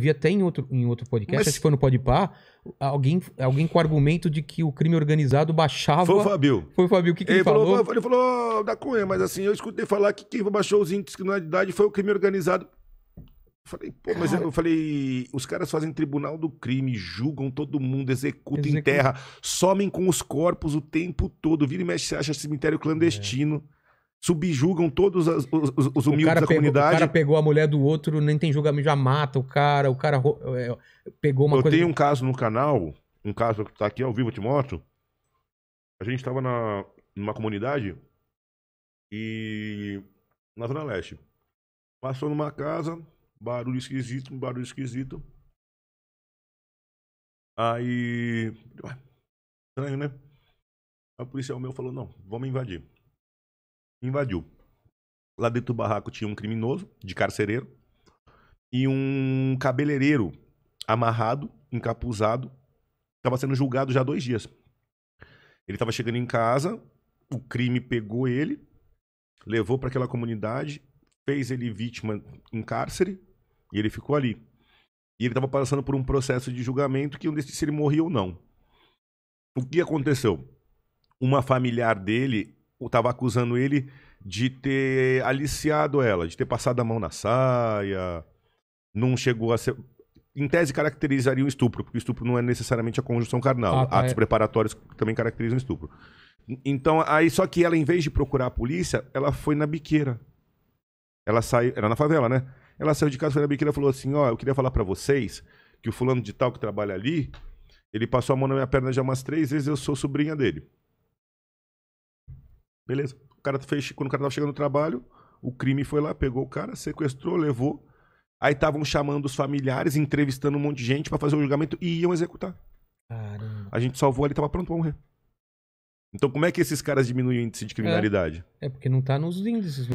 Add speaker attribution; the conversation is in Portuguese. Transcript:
Speaker 1: vi até em outro, em outro podcast, Mas... acho que foi no Podpah, alguém, alguém com argumento de que o crime organizado baixava... Foi o Fabio. Foi o Fabio, o que, que ele, ele falou? falou? Ele
Speaker 2: falou, oh, da Cunha, mas assim, eu escutei falar que quem baixou os índices de criminalidade foi o crime organizado. Falei, pô, mas cara. eu falei, os caras fazem tribunal do crime, julgam todo mundo, executam, terra somem com os corpos o tempo todo, vira e mexe, acha cemitério clandestino. É subjugam todos as, os, os, humildes da pegou, comunidade. O cara
Speaker 1: pegou a mulher do outro, nem tem julgamento, já mata o cara, o cara é, pegou uma Eu coisa... tenho um
Speaker 2: caso no canal, um caso que tá aqui ao vivo, te mostro. A gente tava na, numa comunidade e... na Zona Leste. Passou numa casa, barulho esquisito, barulho esquisito. Aí... Ué, estranho, né? Aí o policial meu falou, não, vamos invadir invadiu. Lá dentro do barraco tinha um criminoso de carcereiro e um cabeleireiro amarrado, encapuzado, estava sendo julgado já há dois dias. Ele estava chegando em casa, o crime pegou ele, levou para aquela comunidade, fez ele vítima em cárcere e ele ficou ali. E ele estava passando por um processo de julgamento que não decidir se ele morria ou não. O que aconteceu? Uma familiar dele estava acusando ele de ter aliciado ela, de ter passado a mão na saia, não chegou a ser. Em tese, caracterizaria o estupro, porque o estupro não é necessariamente a conjunção carnal. Ah, tá, Atos é. preparatórios também caracterizam estupro. Então, aí, só que ela, em vez de procurar a polícia, ela foi na biqueira. Ela saiu. Era na favela, né? Ela saiu de casa, foi na biqueira e falou assim: Ó, oh, eu queria falar para vocês que o fulano de tal que trabalha ali, ele passou a mão na minha perna já umas três vezes, eu sou sobrinha dele. Beleza. O cara fez, quando o cara tava chegando no trabalho, o crime foi lá, pegou o cara, sequestrou, levou. Aí estavam chamando os familiares, entrevistando um monte de gente para fazer o julgamento e iam executar. Caramba. A gente salvou ali, tava pronto pra morrer. Então como é que esses caras diminuem o índice de criminalidade?
Speaker 1: É, é porque não tá nos índices.
Speaker 2: Né?